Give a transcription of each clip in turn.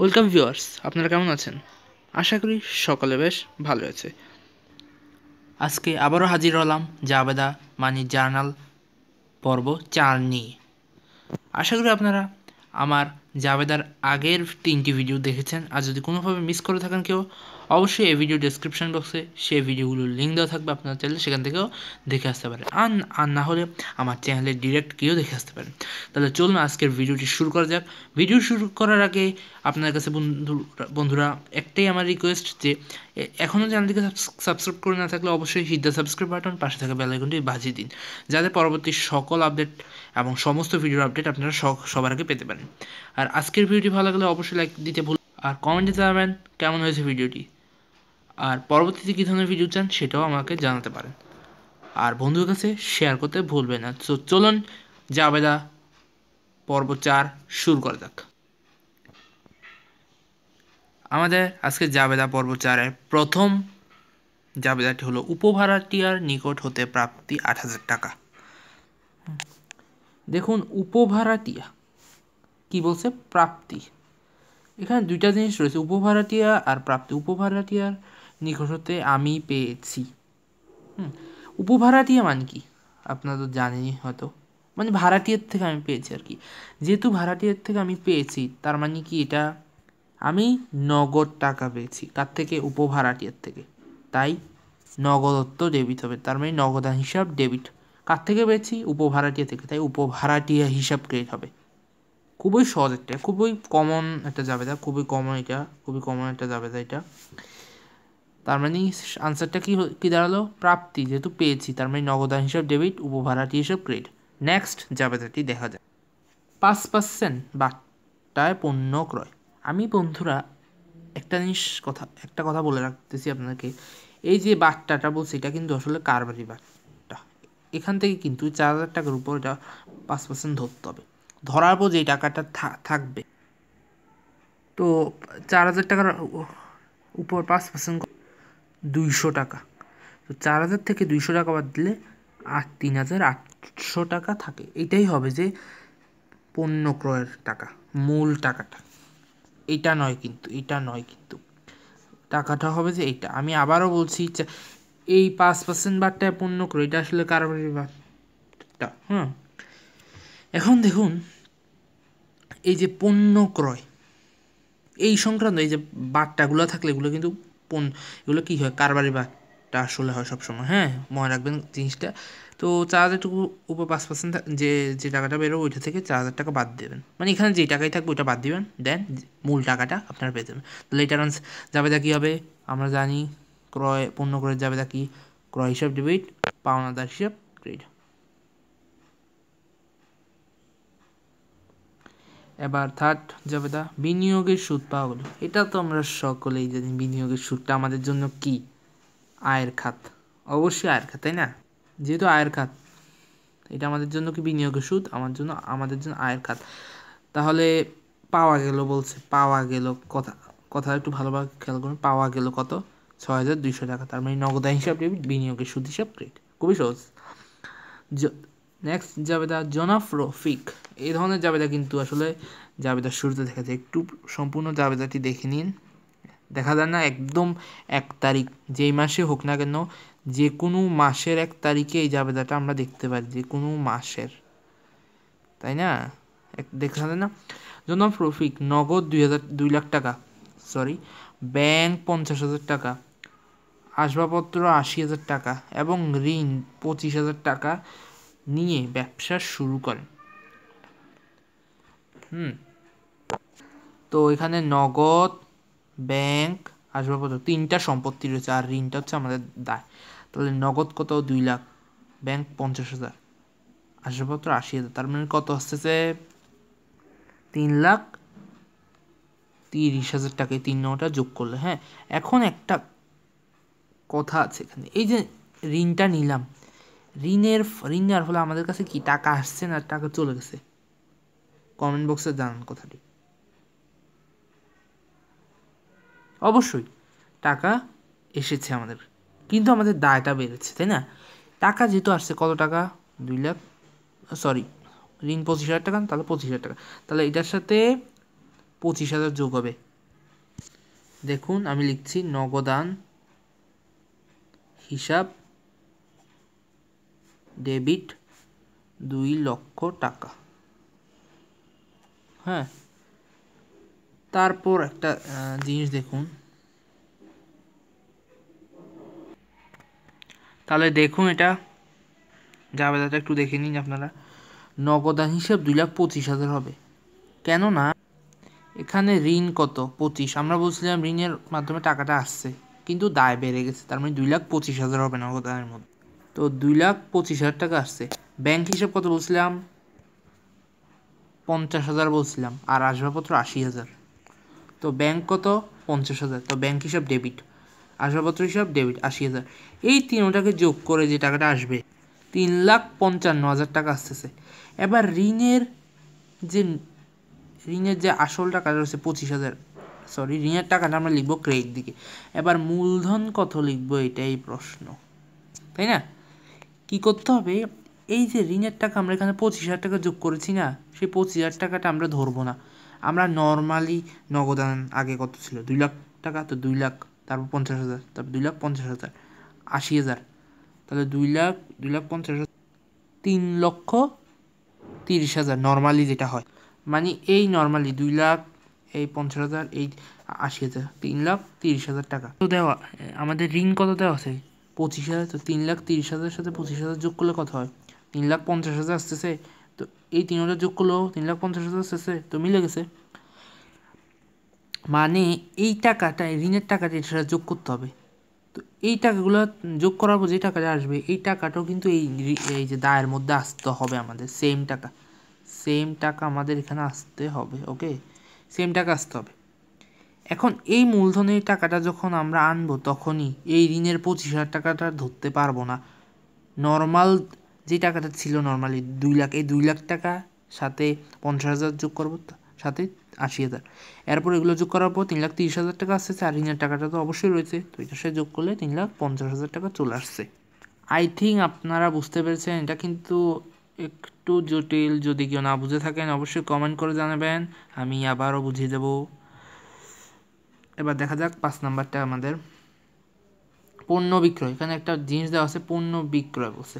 welcome viewers আপনারা কেমন আছেন আশা করি সকলে বেশ ভালো আছে আজকে আবারও হাজির হলাম জাবেদা মানি জার্নাল পর্ব চার নিয়ে আশা করি আপনারা আমার জাবেদার আগের তিনটি ভিডিও দেখেছেন আর যদি কোনোভাবে মিস করে থাকেন কেউ অবশ্যই এই ভিডিও ডিসক্রিপশান বক্সে সেই ভিডিওগুলোর লিঙ্ক দেওয়া থাকবে আপনার চাইলে সেখান থেকেও দেখে আসতে পারেন আর আর না হলে আমার চ্যানেলে ডিরেক্ট গিয়েও দেখে আসতে পারেন তাহলে চলুন আজকের ভিডিওটি শুরু করা যাক ভিডিও শুরু করার আগে আপনার কাছে বন্ধু বন্ধুরা একটাই আমার রিকোয়েস্ট যে এখনও চ্যানেলটিকে সাবস্ক্রাইব করে না থাকলে অবশ্যই হিট দ্য সাবস্ক্রাইব বাটন পাশে থাকা বেলাইকনটি বাজিয়ে দিন যাতে পরবর্তী সকল আপডেট এবং সমস্ত ভিডিওর আপডেট আপনারা সবার আগে পেতে পারেন আর আজকের ভিডিওটি ভালো লাগলে অবশ্যই লাইক দিতে ভুল আর কমেন্টে জানাবেন কেমন হয়েছে ভিডিওটি আর পরবর্তীতে কী ধরনের ভিডিও চান সেটাও আমাকে জানাতে পারেন আর বন্ধুর কাছে শেয়ার করতে ভুলবেন না তো চলুন জাবেদা পর্ব চার শুরু করা যাক আমাদের আজকে জাবেদা পর্ব চারের প্রথম জাবেদাটি হলো উপভাড়াটিয়ার নিকট হতে প্রাপ্তি আট হাজার টাকা দেখুন উপভাড়াটিয়া কি বলছে প্রাপ্তি এখানে দুইটা জিনিস রয়েছে উপভাড়াটিয়া আর প্রাপ্তি উপভাড়াটিয়ার নিকটতে আমি পেয়েছি হুম উপভাড়াটিয়া মান কি আপনারা তো জানেনই হয়তো মানে ভাড়াটিয়ার থেকে আমি পেয়েছি আর কি যেহেতু ভাড়াটিয়ার থেকে আমি পেয়েছি তার মানে কি এটা আমি নগদ টাকা পেয়েছি তার থেকে উপভাড়াটিয়ার থেকে তাই নগদত্ব ডেবিট হবে তার মানে নগদা হিসাব ডেবিট কার থেকে পেয়েছি উপভাড়াটিয়া থেকে তাই উপভাড়াটিয়া হিসাব ক্রেডিট হবে খুবই সহজ একটা খুবই কমন একটা যাবে খুবই কমন এটা খুবই কমন একটা যাবে এটা তার মানে আনসারটা কী কী দাঁড়ালো প্রাপ্তি যেহেতু পেয়েছি তার মানে নগদা হিসাব ডেবিট উপভাড়াটি হিসাব ক্রেডিট নেক্সট জাবেদাটি দেখা যায় পাঁচ পার্সেন্ট বাট্টায় পণ্য ক্রয় আমি বন্ধুরা একটা জিনিস কথা একটা কথা বলে রাখতেছি আপনাকে এই যে বাট্টাটা বলছি এটা কিন্তু আসলে কারবারি বাট্টা এখান থেকে কিন্তু চার হাজার টাকার উপর এটা পাঁচ পার্সেন্ট ধরতে হবে ধরার পর যে টাকাটা থাকবে তো চার হাজার টাকার উপর পাঁচ পার্সেন্ট দুইশো টাকা তো চার হাজার থেকে দুইশো টাকা বাদ দিলে আট তিন হাজার আটশো টাকা থাকে এটাই হবে যে পণ্য ক্রয়ের টাকা মূল টাকাটা এটা নয় কিন্তু এটা নয় কিন্তু টাকাটা হবে যে এটা আমি আবারও বলছি এই পাঁচ পার্সেন্ট বারটায় পণ্য ক্রয় এটা আসলে কারবারের বারটা হ্যাঁ এখন দেখুন এই যে পণ্য ক্রয় এই সংক্রান্ত এই যে বার্তাগুলো থাকলে এগুলো কিন্তু পণ এগুলো কী হয় কারবারি বাটা আসলে হয় সবসময় হ্যাঁ মনে রাখবেন জিনিসটা তো চার হাজারটুকু উপর পাঁচ পার্সেন্ট যে যে টাকাটা বেরোবে ওইটা থেকে চার হাজার টাকা বাদ দেবেন মানে এখানে যে টাকাই থাকবে ওইটা বাদ দেবেন দেন মূল টাকাটা আপনারা পেয়ে যাবেন তাহলে রিটার্নস জাবেদা কী হবে আমরা জানি ক্রয় পণ্য যাবে জাবেদা কী ক্রয় হিসাব ডেবিট পাওনাদার হিসাব ক্রেডিট এবার থার্ড যাবে দা বিনিয়োগের সুদ পাওয়া গেল এটা তো আমরা সকলেই জানি বিনিয়োগের সুদটা আমাদের জন্য কি আয়ের খাত অবশ্যই আয়ের খাত তাই না যেহেতু আয়ের খাত এটা আমাদের জন্য কি বিনিয়োগের সুদ আমার জন্য আমাদের জন্য আয়ের খাত তাহলে পাওয়া গেল বলছে পাওয়া গেল কথা কথা একটু ভালোভাবে খেয়াল করুন পাওয়া গেল কত ছয় হাজার দুইশো টাকা তার মানে নগদা হিসাব ডেবিট বিনিয়োগের সুদ হিসাব ক্রেডিট খুবই সহজ নেক্সট যাবে দা জনাফ রফিক এই ধরনের জাবেদা কিন্তু আসলে জাবেদার শুরুতে দেখা যায় একটু সম্পূর্ণ জাবেদাটি দেখে নিন দেখা যায় না একদম এক তারিখ যেই মাসে হোক না কেন যে কোনো মাসের এক তারিখে এই জাবেদাটা আমরা দেখতে পারি যে কোনো মাসের তাই না এক দেখা যায় না জন্য প্রফিক নগদ দুই হাজার দুই লাখ টাকা সরি ব্যাংক পঞ্চাশ হাজার টাকা আসবাবপত্র আশি হাজার টাকা এবং ঋণ পঁচিশ হাজার টাকা নিয়ে ব্যবসা শুরু করেন হুম তো এখানে নগদ ব্যাংক আসবাবপত্র তিনটা সম্পত্তি রয়েছে আর ঋণটা হচ্ছে আমাদের দায় তাহলে নগদ কত দুই লাখ ব্যাংক পঞ্চাশ হাজার আসবাবপত্র আশি হাজার তার মানে কত আসতেছে তিন লাখ তিরিশ হাজার টাকায় তিন নটা যোগ করলে হ্যাঁ এখন একটা কথা আছে এখানে এই যে ঋণটা নিলাম ঋণের ঋণ নেওয়ার ফলে আমাদের কাছে কি টাকা আসছে না টাকা চলে গেছে কমেন্ট বক্সে জানান কথাটি অবশ্যই টাকা এসেছে আমাদের কিন্তু আমাদের দায়টা বেড়েছে তাই না টাকা যেহেতু আসছে কত টাকা দুই লাখ সরি ঋণ পঁচিশ হাজার টাকা তাহলে পঁচিশ হাজার টাকা তাহলে এটার সাথে পঁচিশ হাজার যোগ হবে দেখুন আমি লিখছি নগদান হিসাব ডেবিট দুই লক্ষ টাকা হ্যাঁ তারপর একটা জিনিস দেখুন তাহলে দেখুন এটা জাবেদাটা একটু দেখে নিন আপনারা নগদান হিসেব দুই লাখ পঁচিশ হাজার হবে কেননা এখানে ঋণ কত পঁচিশ আমরা বলছিলাম ঋণের মাধ্যমে টাকাটা আসছে কিন্তু দায় বেড়ে গেছে তার মানে দুই লাখ পঁচিশ হাজার হবে নগদানের মধ্যে তো দুই লাখ পঁচিশ হাজার টাকা আসছে ব্যাংক হিসেব কত বলছিলাম পঞ্চাশ হাজার বলছিলাম আর আসবাবপত্র আশি হাজার তো ব্যাংক কত পঞ্চাশ হাজার তো ব্যাংক হিসাব ডেবিট আসবাবপত্র হিসাব ডেবিট আশি হাজার এই তিনটাকে যোগ করে যে টাকাটা আসবে তিন লাখ পঞ্চান্ন হাজার টাকা আসতেছে এবার ঋণের যে ঋণের যে আসল টাকাটা রয়েছে পঁচিশ হাজার সরি ঋণের টাকাটা আমরা লিখবো ক্রেডিট দিকে এবার মূলধন কত লিখবো এটাই প্রশ্ন তাই না কি করতে হবে এই যে ঋণের টাকা আমরা এখানে পঁচিশ হাজার টাকা যোগ করেছি না সেই পঁচিশ হাজার টাকাটা আমরা ধরবো না আমরা নর্মালি নগদান আগে কত ছিল দুই লাখ টাকা তো দুই লাখ তারপর পঞ্চাশ হাজার তারপর দুই লাখ পঞ্চাশ হাজার আশি হাজার তাহলে দুই লাখ দুই লাখ পঞ্চাশ হাজার তিন লক্ষ তিরিশ হাজার নর্মালি যেটা হয় মানে এই নর্মালি দুই লাখ এই পঞ্চাশ হাজার এই আশি হাজার তিন লাখ তিরিশ হাজার টাকা তো দেওয়া আমাদের ঋণ কত দেওয়া আছে পঁচিশ হাজার তো তিন লাখ তিরিশ হাজারের সাথে পঁচিশ হাজার যোগ করলে কত হয় তিন লাখ পঞ্চাশ হাজার আসতেছে তো এই তিন হাজার যোগ করলেও তিন লাখ পঞ্চাশ হাজার আসতেছে তো মিলে গেছে মানে এই টাকাটা ঋণের টাকাটা সেটা যোগ করতে হবে তো এই টাকাগুলো যোগ করার পর যে টাকাটা আসবে এই টাকাটাও কিন্তু এই এই যে দায়ের মধ্যে আসতে হবে আমাদের সেম টাকা সেম টাকা আমাদের এখানে আসতে হবে ওকে সেম টাকা আসতে হবে এখন এই মূলধনের টাকাটা যখন আমরা আনবো তখনই এই ঋণের পঁচিশ হাজার টাকাটা ধরতে পারবো না নর্মাল যে টাকাটা ছিল নর্মালি দুই লাখ এই দুই লাখ টাকা সাথে পঞ্চাশ হাজার যোগ করবো সাথে আশি হাজার এরপর এগুলো যোগ করার পর তিন লাখ তিরিশ হাজার টাকা আসছে চার হাজার টাকাটা তো অবশ্যই রয়েছে তো এটার সাথে যোগ করলে তিন লাখ পঞ্চাশ হাজার টাকা চলে আসছে আই থিঙ্ক আপনারা বুঝতে পেরেছেন এটা কিন্তু একটু জটিল যদি কেউ না বুঝে থাকেন অবশ্যই কমেন্ট করে জানাবেন আমি আবারও বুঝিয়ে দেব এবার দেখা যাক পাঁচ নাম্বারটা আমাদের পণ্য বিক্রয় এখানে একটা জিনিস দেওয়া আছে পণ্য বিক্রয় বলছে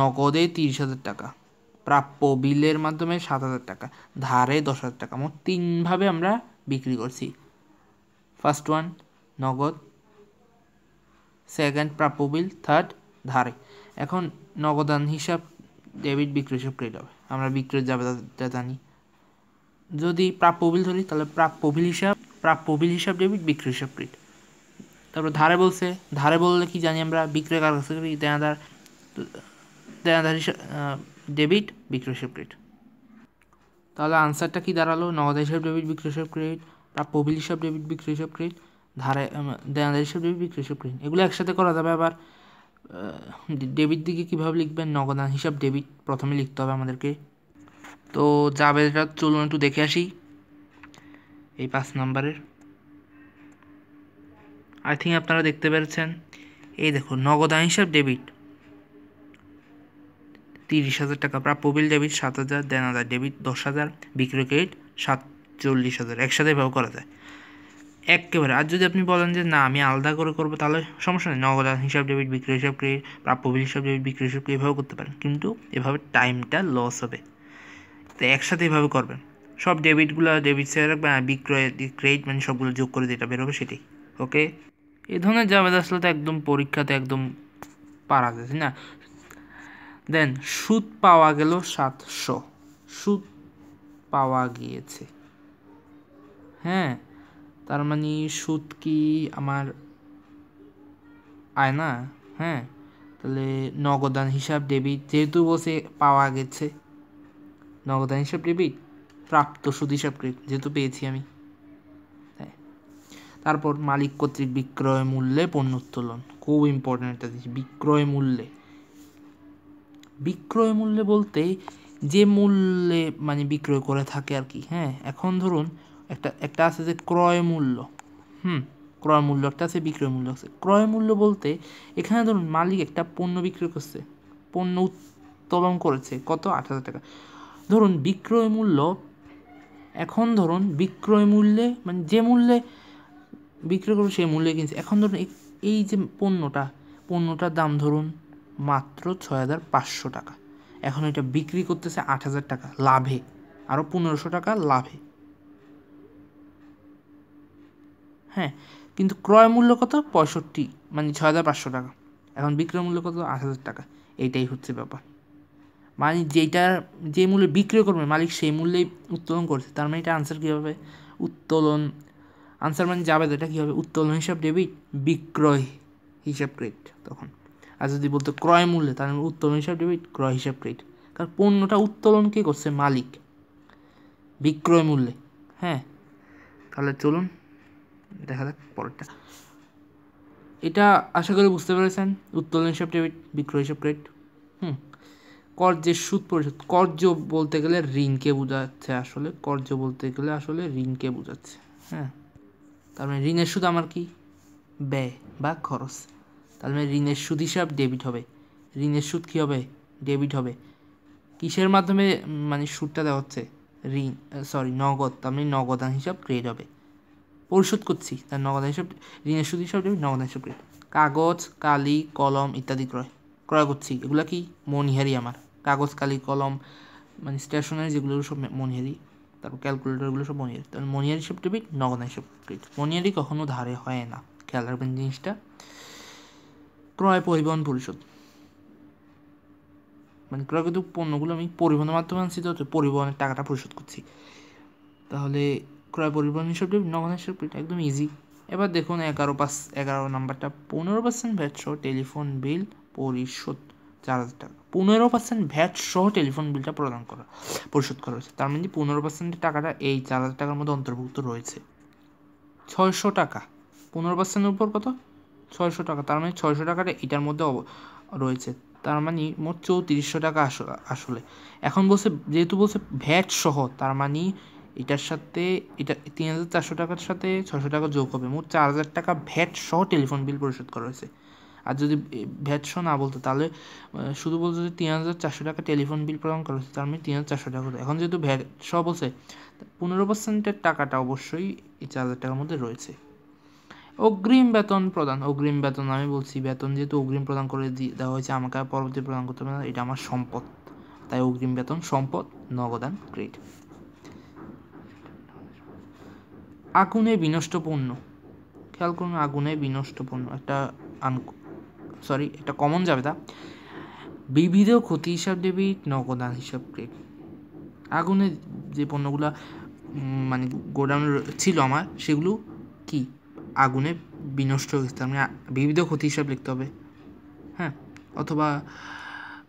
নগদে তিরিশ হাজার টাকা প্রাপ্য বিলের মাধ্যমে সাত হাজার টাকা ধারে দশ হাজার টাকা মোট তিনভাবে আমরা বিক্রি করছি ফার্স্ট ওয়ান নগদ সেকেন্ড প্রাপ্য বিল থার্ড ধারে এখন নগদান হিসাব ডেবিট বিক্রি হিসাব ক্রেডিট হবে আমরা বিক্রি যাবে জানি যদি প্রাপ্য বিল ধরি তাহলে প্রাপ্য বিল হিসাব প্রাপ্য বিল হিসাব ডেবিট বিক্রি হিসাব ক্রেডিট তারপর ধারে বলছে ধারে বললে কি জানি আমরা বিক্রয় কার কাছে দেনাদার দেন আধার হিসাব ডেবিট বিক্রয় হিসাব ক্রেডিট তাহলে আনসারটা কি দাঁড়ালো নগদ হিসাব ডেবিট বিক্রয় হিসাব ক্রেডিট প্রাপ্য বিল হিসাব ডেবিট বিক্রয় হিসাব ক্রেডিট ধারা দেনাদার হিসাব ডেবিট বিক্রয় হিসাব ক্রেডিট এগুলো একসাথে করা যাবে আবার ডেবিট দিকে কীভাবে লিখবেন নগদান হিসাব ডেবিট প্রথমে লিখতে হবে আমাদেরকে তো যাবে এটা চলুন একটু দেখে আসি এই পাঁচ নম্বরের আই থিঙ্ক আপনারা দেখতে পেরেছেন এই দেখো নগদ হিসাব ডেবিট তিরিশ হাজার টাকা প্রাপ্য বিল ডেবিট সাত হাজার দেনাদার ডেবিট দশ হাজার বিক্রয় ক্রেডিট সাতচল্লিশ হাজার একসাথে ব্যবহার করা যায় একেবারে আর যদি আপনি বলেন যে না আমি আলাদা করে করবো তাহলে সমস্যা নেই নগদ হিসাব ডেবিট বিক্রয় হিসাব ক্রেডিট প্রাপ্য বিল হিসাব ডেবিট বিক্রয় হিসাব এভাবে করতে পারেন কিন্তু এভাবে টাইমটা লস হবে তো একসাথে এভাবে করবেন সব ডেবিটগুলো ডেবিট সাইড রাখবেন আর বিক্রয় ক্রেডিট মানে সবগুলো যোগ করে যেটা বেরোবে সেটাই ওকে এ ধরনের জাবেদ আসলে তো একদম পরীক্ষাতে একদম পারা যাচ্ছে না দেন সুদ পাওয়া গেল সাতশো সুদ পাওয়া গিয়েছে হ্যাঁ তার মানে সুদ কি আমার আয় না হ্যাঁ তাহলে নগদান হিসাব ডেবিট যেহেতু বসে পাওয়া গেছে নগদান হিসাব ডেবিট প্রাপ্ত সুদ হিসাব ক্রেডিট যেহেতু পেয়েছি আমি হ্যাঁ তারপর মালিক কর্তৃক বিক্রয় মূল্যে পণ্য উত্তোলন খুব ইম্পর্ট্যান্ট একটা জিনিস বিক্রয় মূল্যে বিক্রয় মূল্যে বলতে যে মূল্যে মানে বিক্রয় করে থাকে আর কি হ্যাঁ এখন ধরুন একটা একটা আছে যে ক্রয় মূল্য হুম ক্রয় মূল্য একটা আছে বিক্রয় মূল্য আছে ক্রয় মূল্য বলতে এখানে ধরুন মালিক একটা পণ্য বিক্রয় করছে পণ্য উত্তোলন করেছে কত আট হাজার টাকা ধরুন বিক্রয় মূল্য এখন ধরুন বিক্রয় মূল্যে মানে যে মূল্যে বিক্রয় করবে সেই মূল্যে কিনছে এখন ধরুন এই যে পণ্যটা পণ্যটার দাম ধরুন মাত্র ছয় হাজার পাঁচশো টাকা এখন এটা বিক্রি করতেছে আট হাজার টাকা লাভে আরও পনেরোশো টাকা লাভে হ্যাঁ কিন্তু ক্রয় মূল্য কত পঁয়ষট্টি মানে ছয় হাজার পাঁচশো টাকা এখন বিক্রয় মূল্য কত আট হাজার টাকা এইটাই হচ্ছে ব্যাপার মানে যেটার যে মূল্যে বিক্রয় করবে মালিক সেই মূল্যেই উত্তোলন করছে তার মানে এটা আনসার কীভাবে উত্তোলন আনসার মানে যাবে এটা কী হবে উত্তোলন হিসাব ডেবিট বিক্রয় হিসাব ক্রেডিট তখন আর যদি বলতো ক্রয় মূল্যে তাহলে উত্তোলন হিসাব ডেবিট ক্রয় হিসাব ক্রেডিট কারণ পণ্যটা উত্তোলন কে করছে মালিক বিক্রয় মূল্যে হ্যাঁ তাহলে চলুন দেখা যাক পরেরটা এটা আশা করি বুঝতে পেরেছেন উত্তোলন হিসাব ডেবিট বিক্রয় হিসাব ক্রেডিট হুম কর্জের সুদ পরিশোধ কর্জ বলতে গেলে ঋণকে বোঝাচ্ছে আসলে কর্য বলতে গেলে আসলে ঋণকে বোঝাচ্ছে হ্যাঁ তার মানে ঋণের সুদ আমার কি ব্যয় বা খরচ তার মানে ঋণের সুদ হিসাব ডেবিট হবে ঋণের সুদ কী হবে ডেবিট হবে কিসের মাধ্যমে মানে সুদটা দেওয়া হচ্ছে ঋণ সরি নগদ তার মানে নগদান হিসাব ক্রেড হবে পরিশোধ করছি তার নগদান হিসাব ঋণের সুদ হিসাব ডেবিট নগদান হিসাব ক্রিয়েট কাগজ কালি কলম ইত্যাদি ক্রয় ক্রয় করছি এগুলো কি মনিহারি আমার কাগজ কালি কলম মানে স্টেশনারি যেগুলো সব মনিহারি তারপর ক্যালকুলেটর এগুলো সব মনিহারি তার মনিহারি হিসাব ডেবিট নগদান হিসাব ক্রেডিট মনিহারি কখনো ধারে হয় না খেয়াল রাখবেন জিনিসটা ক্রয় পরিবহন পরিষদ মানে ক্রয়কৃত পণ্যগুলো আমি পরিবহনের মাধ্যমে আনছি তো পরিবহনের টাকাটা পরিশোধ করছি তাহলে ক্রয় পরিবহন হিসাবটি নগদ হিসাব একদম ইজি এবার দেখুন এগারো পাঁচ এগারো নাম্বারটা পনেরো পার্সেন্ট ভ্যাট সহ টেলিফোন বিল পরিশোধ চার হাজার টাকা পনেরো পার্সেন্ট ভ্যাট সহ টেলিফোন বিলটা প্রদান করা পরিশোধ করা হয়েছে তার মানে পনেরো পার্সেন্টের টাকাটা এই চার হাজার টাকার মধ্যে অন্তর্ভুক্ত রয়েছে ছয়শো টাকা পনেরো পার্সেন্টের উপর কত ছয়শো টাকা তার মানে ছয়শো টাকাটা এটার মধ্যে রয়েছে তার মানে মোট চৌত্রিশশো টাকা আসলে এখন বলছে যেহেতু বলছে ভ্যাট সহ তার মানে এটার সাথে এটা তিন হাজার চারশো টাকার সাথে ছশো টাকা যোগ হবে মোট চার হাজার টাকা ভ্যাট সহ টেলিফোন বিল পরিশোধ করা হয়েছে আর যদি ভ্যাট সহ না বলতো তাহলে শুধু বলতো যে তিন হাজার চারশো টাকা টেলিফোন বিল প্রদান করা হয়েছে তার মানে তিন হাজার চারশো টাকা এখন যেহেতু ভ্যাট সহ বলছে পনেরো পার্সেন্টের টাকাটা অবশ্যই এই চার হাজার টাকার মধ্যে রয়েছে অগ্রিম বেতন প্রদান অগ্রিম বেতন আমি বলছি বেতন যেহেতু অগ্রিম প্রদান করে দেওয়া হয়েছে আমাকে পরবর্তী প্রদান করতে হবে না এটা আমার সম্পদ তাই অগ্রিম বেতন সম্পদ নগদান ক্রেডিট আগুনে বিনষ্ট পণ্য খেয়াল করুন আগুনে বিনষ্ট পণ্য একটা আন সরি একটা কমন যাবে তা বিবিধ ক্ষতি হিসাব ডেবিট নগদান হিসাব ক্রেড আগুনে যে পণ্যগুলো মানে গোডাউন ছিল আমার সেগুলো কি আগুনে বিনষ্ট হয়ে গেছে তার মানে বিবিধ ক্ষতি হিসাব লিখতে হবে হ্যাঁ অথবা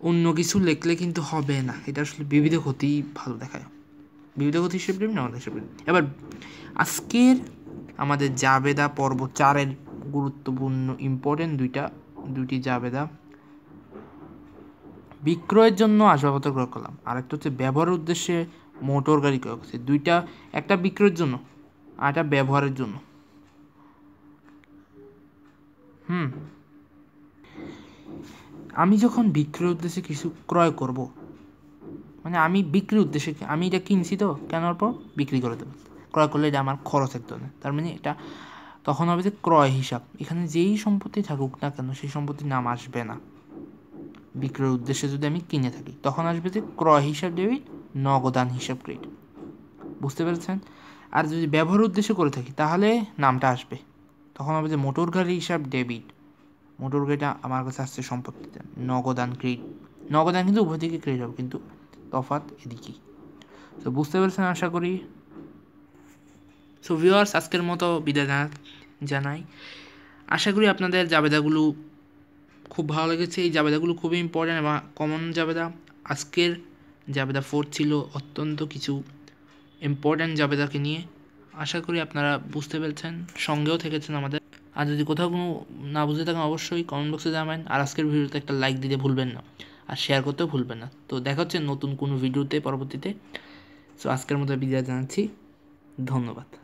অন্য কিছু লিখলে কিন্তু হবে না এটা আসলে বিবিধ ক্ষতি ভালো দেখায় বিবিধ ক্ষতি হিসেবে নেবেন আমাদের হিসেবে এবার আজকের আমাদের জাবেদা পর্ব চারের গুরুত্বপূর্ণ ইম্পর্টেন্ট দুইটা দুইটি জাবেদা বিক্রয়ের জন্য আসবাবপত্র ক্রয় করলাম আরেকটা হচ্ছে ব্যবহারের উদ্দেশ্যে মোটর গাড়ি ক্রয় করছে দুইটা একটা বিক্রয়ের জন্য আর একটা ব্যবহারের জন্য হুম আমি যখন বিক্রির উদ্দেশ্যে কিছু ক্রয় করব মানে আমি বিক্রির উদ্দেশ্যে আমি এটা কিনছি তো কেনার পর বিক্রি করে দেবো ক্রয় করলে এটা আমার খরচ একদম না তার মানে এটা তখন হবে যে ক্রয় হিসাব এখানে যেই সম্পত্তি থাকুক না কেন সেই সম্পত্তির নাম আসবে না বিক্রয়ের উদ্দেশ্যে যদি আমি কিনে থাকি তখন আসবে যে ক্রয় হিসাব ডেবিট নগদান হিসাব ক্রেডিট বুঝতে পেরেছেন আর যদি ব্যবহার উদ্দেশ্যে করে থাকি তাহলে নামটা আসবে তখন হবে যে মোটর গাড়ি হিসাব ডেবিট মোটর গাড়িটা আমার কাছে আসছে সম্পত্তিতে নগদান ক্রেডিট নগদান কিন্তু উভয় দিকে ক্রেডিট হবে কিন্তু তফাত এদিকেই তো বুঝতে পেরেছেন আশা করি সো ভিউয়ার্স আজকের মতো বিদায় জানাই আশা করি আপনাদের জাবেদাগুলো খুব ভালো লেগেছে এই জাবেদাগুলো খুবই ইম্পর্ট্যান্ট এবং কমন জাবেদা আজকের জাবেদা ফোর ছিল অত্যন্ত কিছু ইম্পর্ট্যান্ট জাবেদাকে নিয়ে আশা করি আপনারা বুঝতে পেরেছেন সঙ্গেও থেকেছেন আমাদের আর যদি কোথাও কোনো না বুঝতে থাকেন অবশ্যই কমেন্ট বক্সে জানাবেন আর আজকের ভিডিওতে একটা লাইক দিতে ভুলবেন না আর শেয়ার করতেও ভুলবেন না তো দেখা হচ্ছে নতুন কোনো ভিডিওতে পরবর্তীতে সো আজকের মতো বিদায় জানাচ্ছি ধন্যবাদ